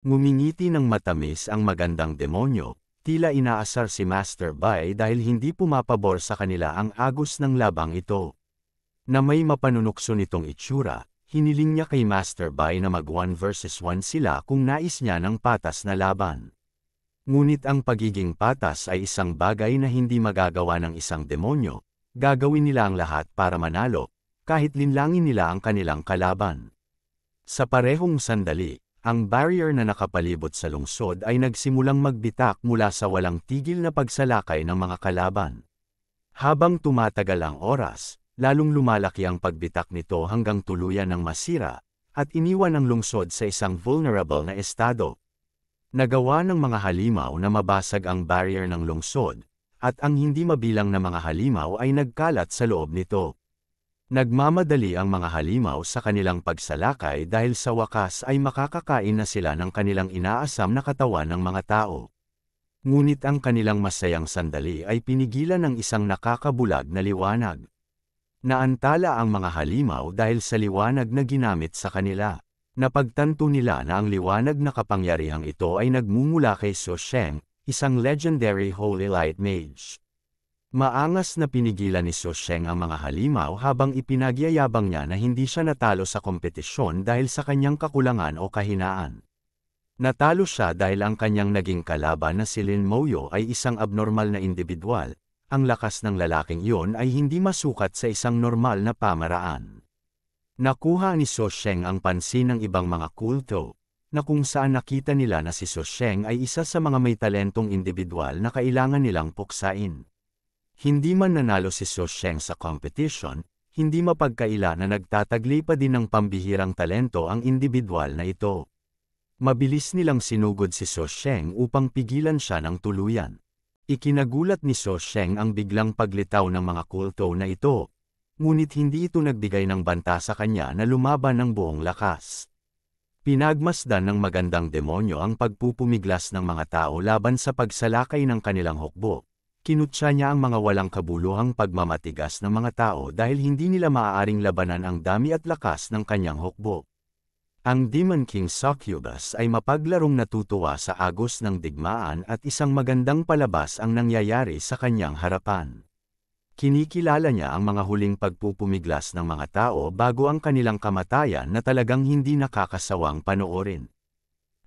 Ngumingiti ng matamis ang magandang demonyo, tila inaasar si Master Bai dahil hindi pumapabor sa kanila ang agos ng labang ito. Na may mapanunukso nitong itsura, hiniling niya kay Master Bai na mag 1 versus 1 sila kung nais niya ng patas na laban. Ngunit ang pagiging patas ay isang bagay na hindi magagawa ng isang demonyo, gagawin nila ang lahat para manalo, kahit linlangin nila ang kanilang kalaban. Sa parehong sandali, ang barrier na nakapalibot sa lungsod ay nagsimulang magbitak mula sa walang tigil na pagsalakay ng mga kalaban. Habang tumatagal ang oras, lalong lumalaki ang pagbitak nito hanggang tuluyan ng masira, at iniwan ang lungsod sa isang vulnerable na estado. Nagawa ng mga halimaw na mabasag ang barrier ng lungsod, at ang hindi mabilang na mga halimaw ay nagkalat sa loob nito. Nagmamadali ang mga halimaw sa kanilang pagsalakay dahil sa wakas ay makakakain na sila ng kanilang inaasam na katawan ng mga tao. Ngunit ang kanilang masayang sandali ay pinigilan ng isang nakakabulag na liwanag. Naantala ang mga halimaw dahil sa liwanag na ginamit sa kanila. Napagtanto nila na ang liwanag na kapangyarihang ito ay nagmumula kay So isang legendary Holy Light Mage. Maangas na pinigilan ni Sosheng ang mga halimaw habang ipinagyayabang niya na hindi siya natalo sa kompetisyon dahil sa kanyang kakulangan o kahinaan. Natalo siya dahil ang kanyang naging kalaban na si Lin Moyo ay isang abnormal na individual, ang lakas ng lalaking iyon ay hindi masukat sa isang normal na pamaraan. Nakuha ni Sosheng ang pansin ng ibang mga kulto, na kung saan nakita nila na si Sosheng ay isa sa mga may talentong individual na kailangan nilang puksain. Hindi man nanalo si So Sheng sa competition, hindi mapagkaila na nagtatagli pa din ng pambihirang talento ang individual na ito. Mabilis nilang sinugod si So Sheng upang pigilan siya ng tuluyan. Ikinagulat ni So Sheng ang biglang paglitaw ng mga kulto na ito, ngunit hindi ito nagbigay ng banta sa kanya na lumaban ng buong lakas. Pinagmasdan ng magandang demonyo ang pagpupumiglas ng mga tao laban sa pagsalakay ng kanilang hukbo. Kinutsa niya ang mga walang kabuluhang pagmamatigas ng mga tao dahil hindi nila maaaring labanan ang dami at lakas ng kanyang hukbo. Ang Demon King Succubus ay mapaglarong natutuwa sa agos ng digmaan at isang magandang palabas ang nangyayari sa kanyang harapan. Kinikilala niya ang mga huling pagpupumiglas ng mga tao bago ang kanilang kamatayan na talagang hindi nakakasawang panoorin.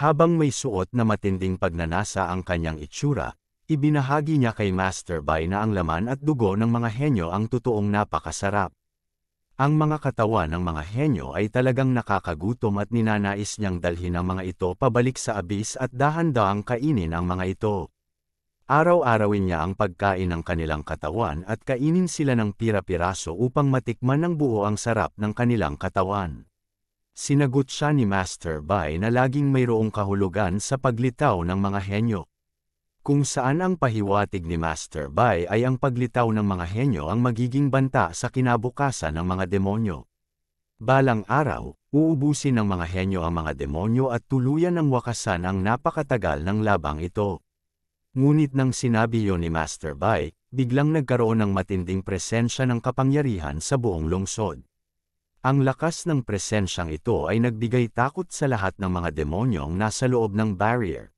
Habang may suot na matinding pagnanasa ang kanyang itsura, Ibinahagi niya kay Master Bai na ang laman at dugo ng mga henyo ang totoong napakasarap. Ang mga katawan ng mga henyo ay talagang nakakagutom at ninanais niyang dalhin ang mga ito pabalik sa abis at dahan-dahang kainin ang mga ito. Araw-arawin niya ang pagkain ng kanilang katawan at kainin sila ng pira-piraso upang matikman ng buo ang sarap ng kanilang katawan. Sinagot siya ni Master Bai na laging mayroong kahulugan sa paglitaw ng mga henyo kung saan ang pahiwatig ni Master Bai ay ang paglitaw ng mga henyo ang magiging banta sa kinabukasan ng mga demonyo. Balang araw, uubusin ng mga henyo ang mga demonyo at tuluyan ng wakasan ang napakatagal ng labang ito. Ngunit nang sinabi yon ni Master Bai, biglang nagkaroon ng matinding presensya ng kapangyarihan sa buong lungsod. Ang lakas ng presensyang ito ay nagbigay takot sa lahat ng mga demonyong nasa loob ng barrier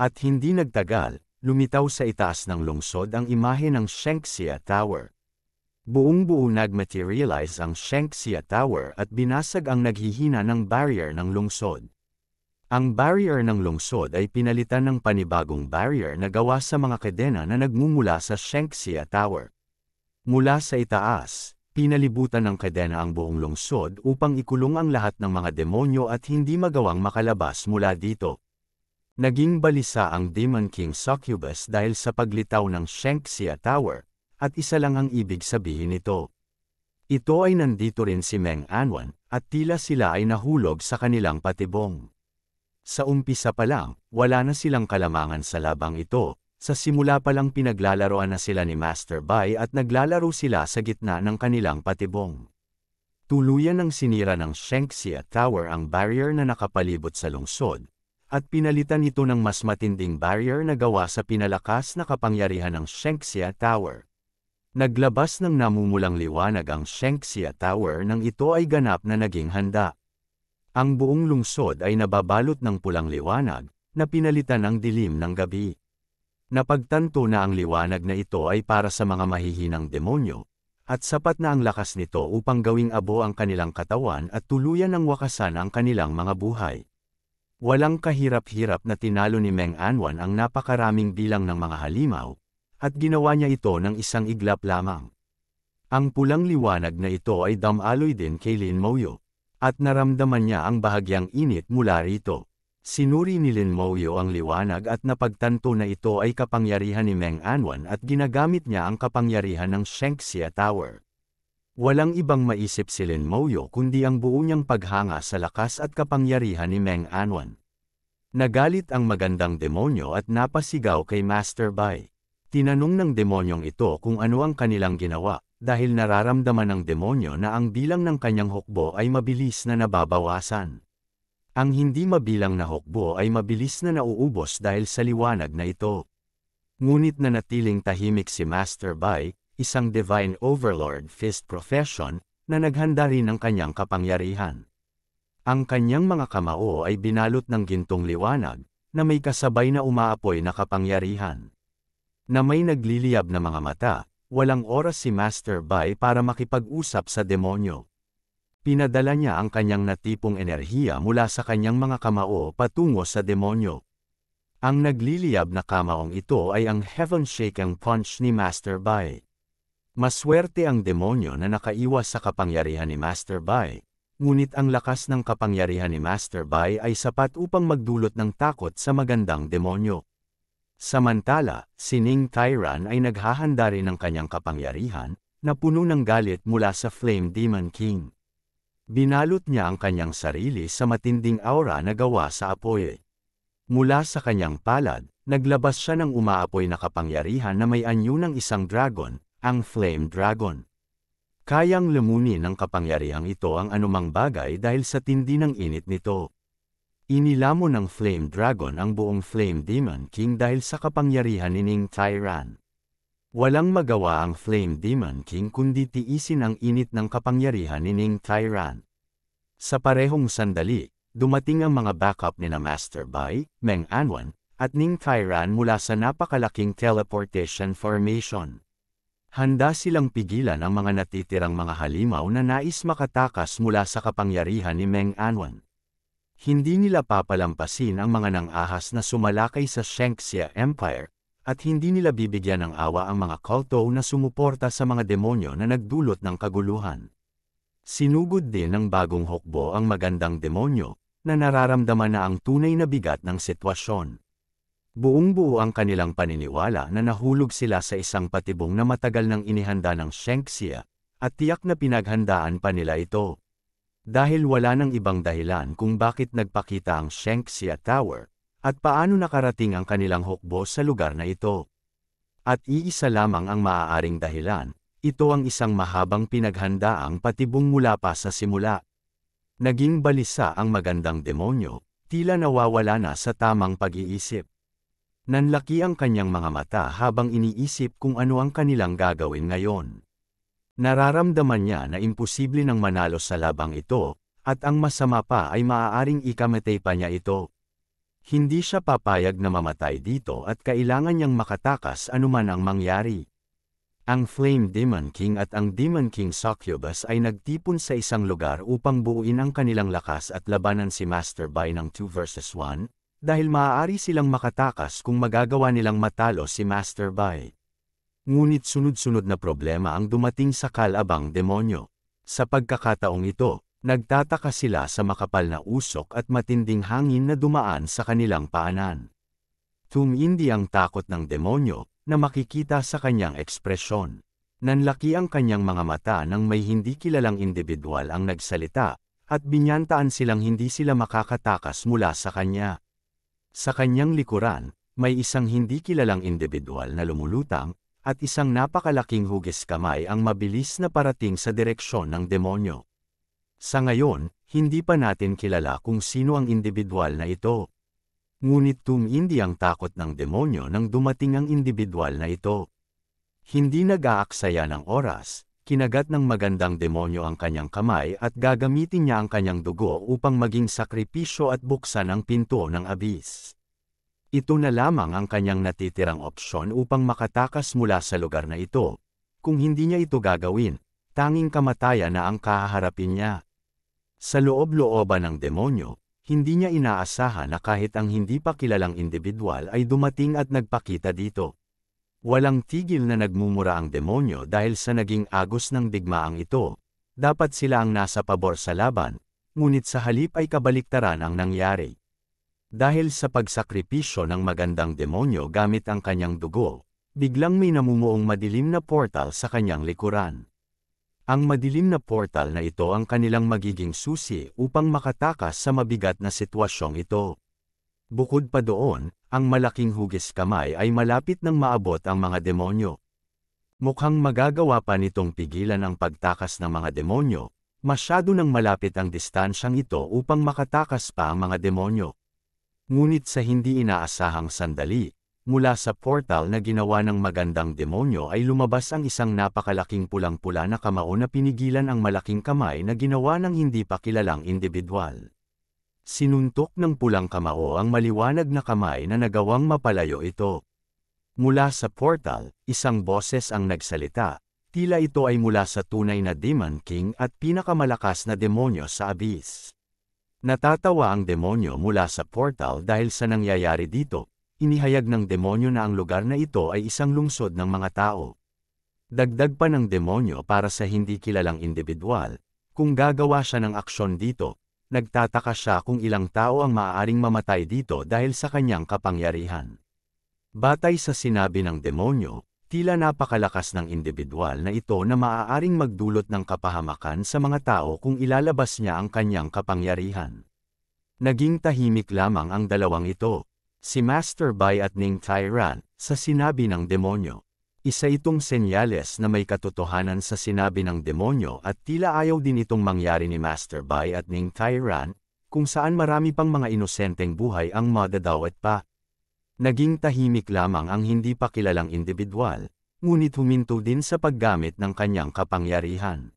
at hindi nagtagal, lumitaw sa itaas ng lungsod ang imahe ng Shengxia Tower. Buong-buo nagmaterialize ang Shengxia Tower at binasag ang naghihina ng barrier ng lungsod. Ang barrier ng lungsod ay pinalitan ng panibagong barrier na gawa sa mga kadena na nagmumula sa Shengxia Tower. Mula sa itaas, pinalibutan ng kadena ang buong lungsod upang ikulong ang lahat ng mga demonyo at hindi magawang makalabas mula dito. Naging balisa ang Demon King Succubus dahil sa paglitaw ng Shenxia Tower, at isa lang ang ibig sabihin nito. Ito ay nandito rin si Meng Anwan, at tila sila ay nahulog sa kanilang patibong. Sa umpisa pa lang, wala na silang kalamangan sa labang ito, sa simula pa lang pinaglalaroan na sila ni Master Bai at naglalaro sila sa gitna ng kanilang patibong. Tuluyan ng sinira ng Shenxia Tower ang barrier na nakapalibot sa lungsod, at pinalitan ito ng mas matinding barrier na gawa sa pinalakas na kapangyarihan ng Shengxia Tower. Naglabas ng namumulang liwanag ang Shengxia Tower nang ito ay ganap na naging handa. Ang buong lungsod ay nababalot ng pulang liwanag na pinalitan ng dilim ng gabi. Napagtanto na ang liwanag na ito ay para sa mga mahihinang demonyo, at sapat na ang lakas nito upang gawing abo ang kanilang katawan at tuluyan ng wakasan ang kanilang mga buhay. Walang kahirap-hirap na tinalo ni Meng Anwan ang napakaraming bilang ng mga halimaw, at ginawa niya ito ng isang iglap lamang. Ang pulang liwanag na ito ay damaloy din kay Lin Moyo, at naramdaman niya ang bahagyang init mula rito. Sinuri ni Lin Moyo ang liwanag at napagtanto na ito ay kapangyarihan ni Meng Anwan at ginagamit niya ang kapangyarihan ng Shenxia Tower. Walang ibang maisip si Lin Moyo kundi ang buo niyang paghanga sa lakas at kapangyarihan ni Meng Anwan. Nagalit ang magandang demonyo at napasigaw kay Master Bai. Tinanong ng demonyong ito kung ano ang kanilang ginawa, dahil nararamdaman ng demonyo na ang bilang ng kanyang hukbo ay mabilis na nababawasan. Ang hindi mabilang na hukbo ay mabilis na nauubos dahil sa liwanag na ito. Ngunit nanatiling tahimik si Master Bai, isang divine overlord fist profession, na naghanda rin ng kanyang kapangyarihan. Ang kanyang mga kamao ay binalot ng gintong liwanag, na may kasabay na umaapoy na kapangyarihan. Na may nagliliyab na mga mata, walang oras si Master Bai para makipag-usap sa demonyo. Pinadala niya ang kanyang natipong enerhiya mula sa kanyang mga kamao patungo sa demonyo. Ang nagliliyab na kamaong ito ay ang heaven-shaking punch ni Master Bai. Maswerte ang demonyo na nakaiwas sa kapangyarihan ni Master Bai, ngunit ang lakas ng kapangyarihan ni Master Bai ay sapat upang magdulot ng takot sa magandang demonyo. Samantala, si Ning Tyran ay naghahanda rin ng kanyang kapangyarihan, na puno ng galit mula sa Flame Demon King. Binalot niya ang kanyang sarili sa matinding aura na gawa sa apoy. Mula sa kanyang palad, naglabas siya ng umaapoy na kapangyarihan na may anyo ng isang dragon, ang Flame Dragon. Kayang lumunin ng kapangyarihang ito ang anumang bagay dahil sa tindi ng init nito. Inilamo ng Flame Dragon ang buong Flame Demon King dahil sa kapangyarihan ni Ning Tyran. Walang magawa ang Flame Demon King kundi tiisin ang init ng kapangyarihan ni Ning Tyran. Sa parehong sandali, dumating ang mga backup ni na Master Bai, Meng Anwan, at Ning Tyran mula sa napakalaking teleportation formation handa silang pigilan ang mga natitirang mga halimaw na nais makatakas mula sa kapangyarihan ni Meng Anwan. Hindi nila papalampasin ang mga nang-ahas na sumalakay sa Shengxia Empire, at hindi nila bibigyan ng awa ang mga kulto na sumuporta sa mga demonyo na nagdulot ng kaguluhan. Sinugod din ng bagong hukbo ang magandang demonyo, na nararamdaman na ang tunay na bigat ng sitwasyon. Buong buo ang kanilang paniniwala na nahulog sila sa isang patibong na matagal nang inihanda ng Shengxia, at tiyak na pinaghandaan pa nila ito. Dahil wala nang ibang dahilan kung bakit nagpakita ang Shengxia Tower, at paano nakarating ang kanilang hukbo sa lugar na ito. At iisa lamang ang maaaring dahilan, ito ang isang mahabang pinaghandaang patibong mula pa sa simula. Naging balisa ang magandang demonyo, tila nawawala na sa tamang pag-iisip. Nanlaki ang kanyang mga mata habang iniisip kung ano ang kanilang gagawin ngayon. Nararamdaman niya na imposible nang manalo sa labang ito, at ang masama pa ay maaaring ikamatay pa niya ito. Hindi siya papayag na mamatay dito at kailangan niyang makatakas anuman ang mangyari. Ang Flame Demon King at ang Demon King Succubus ay nagtipon sa isang lugar upang buuin ang kanilang lakas at labanan si Master Bai ng 2 versus 1, dahil maaari silang makatakas kung magagawa nilang matalo si Master Bai. Ngunit sunod-sunod na problema ang dumating sa kalabang demonyo. Sa pagkakataong ito, nagtataka sila sa makapal na usok at matinding hangin na dumaan sa kanilang paanan. Tumindi ang takot ng demonyo na makikita sa kanyang ekspresyon. Nanlaki ang kanyang mga mata nang may hindi kilalang individual ang nagsalita, at binyantaan silang hindi sila makakatakas mula sa kanya. Sa kanyang likuran, may isang hindi kilalang individual na lumulutang, at isang napakalaking hugis kamay ang mabilis na parating sa direksyon ng demonyo. Sa ngayon, hindi pa natin kilala kung sino ang individual na ito. Ngunit tumindi ang takot ng demonyo nang dumating ang individual na ito. Hindi nag-aaksaya ng oras, kinagat ng magandang demonyo ang kanyang kamay at gagamitin niya ang kanyang dugo upang maging sakripisyo at buksan ang pinto ng abis. Ito na lamang ang kanyang natitirang opsyon upang makatakas mula sa lugar na ito. Kung hindi niya ito gagawin, tanging kamatayan na ang kahaharapin niya. Sa loob-looban ng demonyo, hindi niya inaasahan na kahit ang hindi pa kilalang individual ay dumating at nagpakita dito. Walang tigil na nagmumura ang demonyo dahil sa naging agos ng digmaang ito. Dapat sila ang nasa pabor sa laban, ngunit sa halip ay kabaliktaran ang nangyari. Dahil sa pagsakripisyo ng magandang demonyo gamit ang kanyang dugo, biglang may namumuong madilim na portal sa kanyang likuran. Ang madilim na portal na ito ang kanilang magiging susi upang makatakas sa mabigat na sitwasyong ito. Bukod pa doon, ang malaking hugis kamay ay malapit nang maabot ang mga demonyo. Mukhang magagawa pa nitong pigilan ang pagtakas ng mga demonyo, masyado nang malapit ang distansyang ito upang makatakas pa ang mga demonyo. Ngunit sa hindi inaasahang sandali, mula sa portal na ginawa ng magandang demonyo ay lumabas ang isang napakalaking pulang-pula na kamao na pinigilan ang malaking kamay na ginawa ng hindi pa kilalang individual. Sinuntok ng pulang kamao ang maliwanag na kamay na nagawang mapalayo ito. Mula sa portal, isang boses ang nagsalita, tila ito ay mula sa tunay na Demon King at pinakamalakas na demonyo sa abyss. Natatawa ang demonyo mula sa portal dahil sa nangyayari dito, inihayag ng demonyo na ang lugar na ito ay isang lungsod ng mga tao. Dagdag pa ng demonyo para sa hindi kilalang individual, kung gagawa siya ng aksyon dito, nagtataka siya kung ilang tao ang maaaring mamatay dito dahil sa kanyang kapangyarihan. Batay sa sinabi ng demonyo, tila napakalakas ng individual na ito na maaaring magdulot ng kapahamakan sa mga tao kung ilalabas niya ang kanyang kapangyarihan. Naging tahimik lamang ang dalawang ito, si Master Bai at Ning Tyran, sa sinabi ng demonyo. Isa itong senyales na may katotohanan sa sinabi ng demonyo at tila ayaw din itong mangyari ni Master Bai at Ning Tyran, kung saan marami pang mga inosenteng buhay ang madadawit pa. Naging tahimik lamang ang hindi pa kilalang individual, ngunit huminto din sa paggamit ng kanyang kapangyarihan.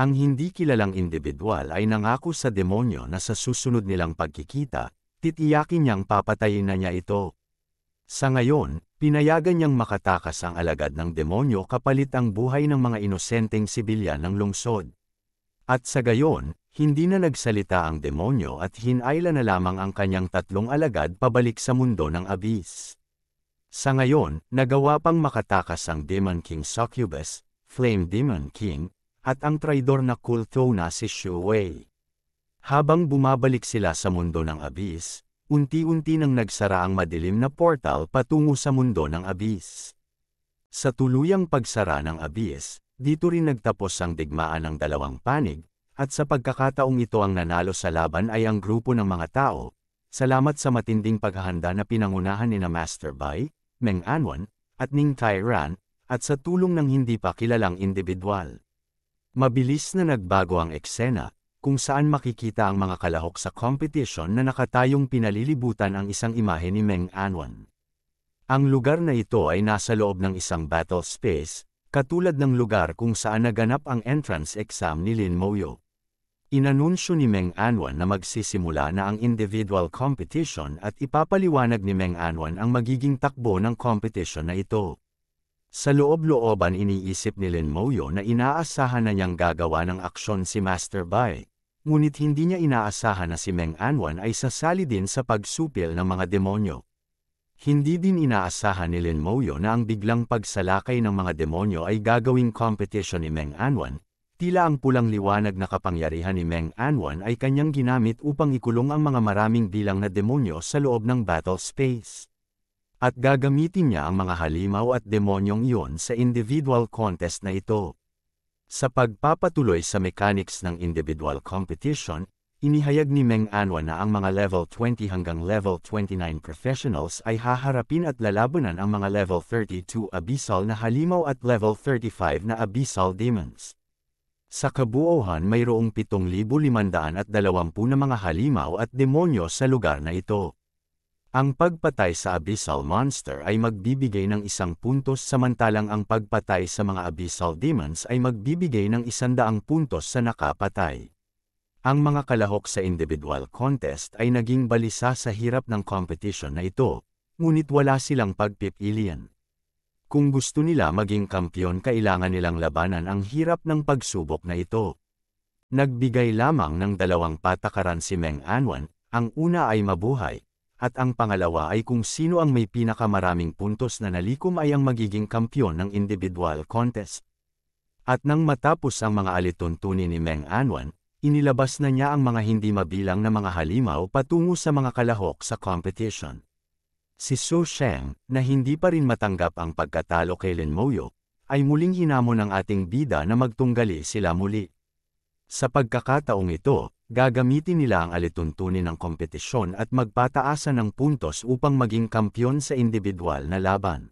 Ang hindi kilalang individual ay nangako sa demonyo na sa susunod nilang pagkikita, titiyakin niyang papatayin na niya ito. Sa ngayon, Pinayagan niyang makatakas ang alagad ng demonyo kapalit ang buhay ng mga inosenteng sibilyan ng lungsod. At sa gayon, hindi na nagsalita ang demonyo at hinayla na lamang ang kanyang tatlong alagad pabalik sa mundo ng abis. Sa ngayon, nagawa pang makatakas ang Demon King Succubus, Flame Demon King, at ang traidor na kulto na si Shu Wei. Habang bumabalik sila sa mundo ng abis, unti-unti nang nagsara ang madilim na portal patungo sa mundo ng abis. Sa tuluyang pagsara ng abis, dito rin nagtapos ang digmaan ng dalawang panig, at sa pagkakataong ito ang nanalo sa laban ay ang grupo ng mga tao, salamat sa matinding paghahanda na pinangunahan ni na Master Bai, Meng Anwan, at Ning Tyran, at sa tulong ng hindi pa kilalang individual. Mabilis na nagbago ang eksena, kung saan makikita ang mga kalahok sa competition na nakatayong pinalilibutan ang isang imahe ni Meng Anwan. Ang lugar na ito ay nasa loob ng isang battle space, katulad ng lugar kung saan naganap ang entrance exam ni Lin Moyo. Inanunsyo ni Meng Anwan na magsisimula na ang individual competition at ipapaliwanag ni Meng Anwan ang magiging takbo ng competition na ito. Sa loob-looban iniisip ni Lin Moyo na inaasahan na niyang gagawa ng aksyon si Master Bai, ngunit hindi niya inaasahan na si Meng Anwan ay sasali din sa pagsupil ng mga demonyo. Hindi din inaasahan ni Lin Moyo na ang biglang pagsalakay ng mga demonyo ay gagawing competition ni Meng Anwan, tila ang pulang liwanag na kapangyarihan ni Meng Anwan ay kanyang ginamit upang ikulong ang mga maraming bilang na demonyo sa loob ng battle space. At gagamitin niya ang mga halimaw at demonyong iyon sa individual contest na ito. Sa pagpapatuloy sa mechanics ng individual competition, inihayag ni Meng Anwa na ang mga level 20 hanggang level 29 professionals ay haharapin at lalabanan ang mga level 32 abyssal na halimaw at level 35 na abyssal demons. Sa kabuuhan mayroong 7,520 na mga halimaw at demonyo sa lugar na ito. Ang pagpatay sa abyssal monster ay magbibigay ng isang puntos samantalang ang pagpatay sa mga abyssal demons ay magbibigay ng isandaang puntos sa nakapatay. Ang mga kalahok sa individual contest ay naging balisa sa hirap ng competition na ito, ngunit wala silang pagpipilian. Kung gusto nila maging kampiyon kailangan nilang labanan ang hirap ng pagsubok na ito. Nagbigay lamang ng dalawang patakaran si Meng Anwan, ang una ay mabuhay, at ang pangalawa ay kung sino ang may pinakamaraming puntos na nalikom ay ang magiging kampiyon ng individual contest. At nang matapos ang mga alituntunin ni Meng Anwan, inilabas na niya ang mga hindi mabilang na mga halimaw patungo sa mga kalahok sa competition. Si Su Sheng, na hindi pa rin matanggap ang pagkatalo kay Lin Moyo, ay muling hinamo ng ating bida na magtunggali sila muli. Sa pagkakataong ito, gagamitin nila ang alituntunin ng kompetisyon at magpataasan ng puntos upang maging kampiyon sa individual na laban.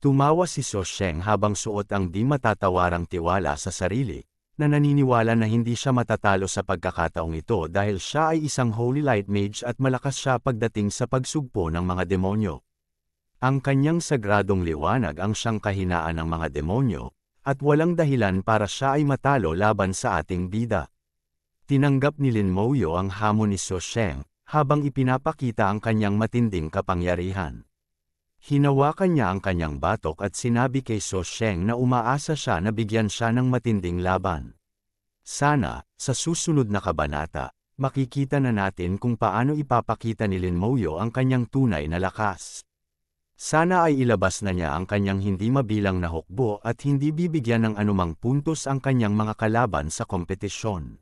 Tumawa si So Sheng habang suot ang di matatawarang tiwala sa sarili, na naniniwala na hindi siya matatalo sa pagkakataong ito dahil siya ay isang Holy Light Mage at malakas siya pagdating sa pagsugpo ng mga demonyo. Ang kanyang sagradong liwanag ang siyang kahinaan ng mga demonyo, at walang dahilan para siya ay matalo laban sa ating bida tinanggap ni Lin Moyo ang hamon ni So Sheng, habang ipinapakita ang kanyang matinding kapangyarihan. Hinawakan niya ang kanyang batok at sinabi kay So Sheng na umaasa siya na bigyan siya ng matinding laban. Sana, sa susunod na kabanata, makikita na natin kung paano ipapakita ni Lin Moyo ang kanyang tunay na lakas. Sana ay ilabas na niya ang kanyang hindi mabilang na hukbo at hindi bibigyan ng anumang puntos ang kanyang mga kalaban sa kompetisyon.